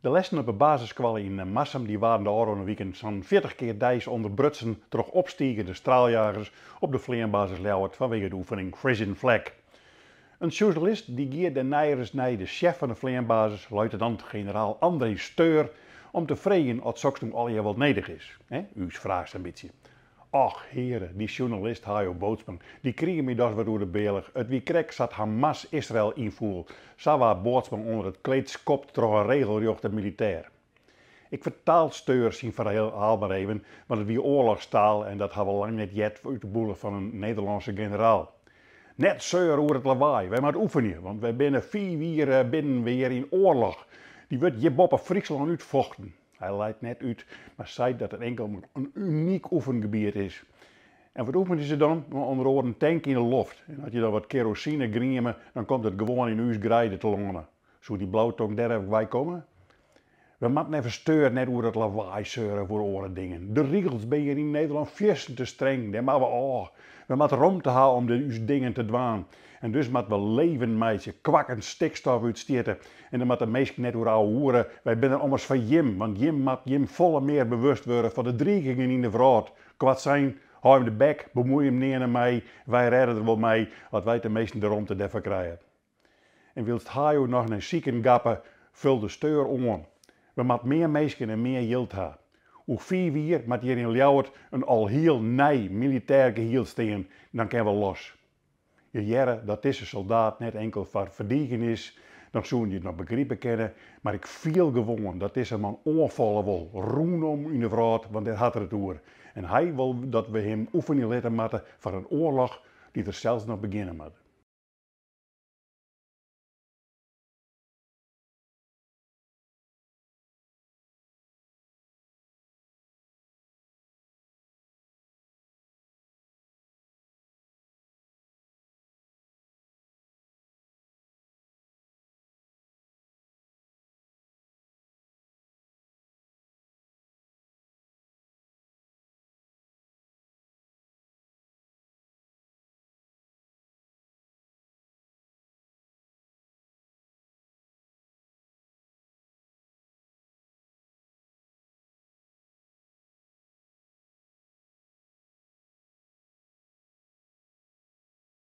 De lessen op de basisskwal in eh, Massam die waren de oren weekend zo'n 40 keer dijs onder Brutsen terug opstiegende straaljagers op de vleerbasis Leeuward vanwege de oefening Frisian Flag. Een journalist die geerde de Nijers naar de chef van de vleerbasis, luitenant-generaal André Steur, om te vregen wat Sokstum al je wat nedig is. Hè? vraagt een beetje ach heren, die journalist Hajo Bootsman, die kriegen me dat weer door de beelig. Het wie krek zat Hamas Israël invoer. Sawa Bootsman onder het kleedskop skopt door een militair. Ik vertaal steur zien verhaal maar even, want het wie oorlogstaal en dat hebben we lang net jet uit de boelen van een Nederlandse generaal. Net zeur over het lawaai, wij moeten oefenen, want wij binnen vier wieren binnen weer in oorlog. Die wordt je boppen Friesland uitvochten. Hij leidt net uit, maar zei dat het enkel een uniek oefengebied is. En wat oefent ze dan? Onder andere een tank in de loft. En als je dan wat kerosine griemen, dan komt het gewoon in uw grijden te longen. Zo die blauwtong daar bij komen? We moeten even steur net hoe het lawaai zeuren voor oren dingen. De regels ben je in Nederland vies te streng. Daar maar we, oh, we moeten te halen om de dingen te dwaan. En dus moeten we leven, meisje. Kwakken stikstof uitstieten. En dan moeten de meesten net hoe oude hoeren. Wij zijn anders van Jim. Want Jim moet Jim volle meer bewust worden van de dreigingen in de vraat. Kwaad zijn, hou hem de bek, bemoei hem neer naar mij. Wij redden er wel mee, wat wij de meesten erom te daarvoor krijgen. En wilst Hajo nog een zieken gappen, vul de steur om. We moeten meer meisjes en meer yield hebben. Hoe vier wier met hier in een al heel nij militair geheel steen, dan kunnen we los. Je dat is een soldaat net enkel voor verdiegen is, dan zullen je het nog begrippen kennen, maar ik viel gewoon dat is een man onvallen wil, roen om in de vraat, want hij had er het En hij wil dat we hem oefenen laten maken van een oorlog die er zelfs nog beginnen moet.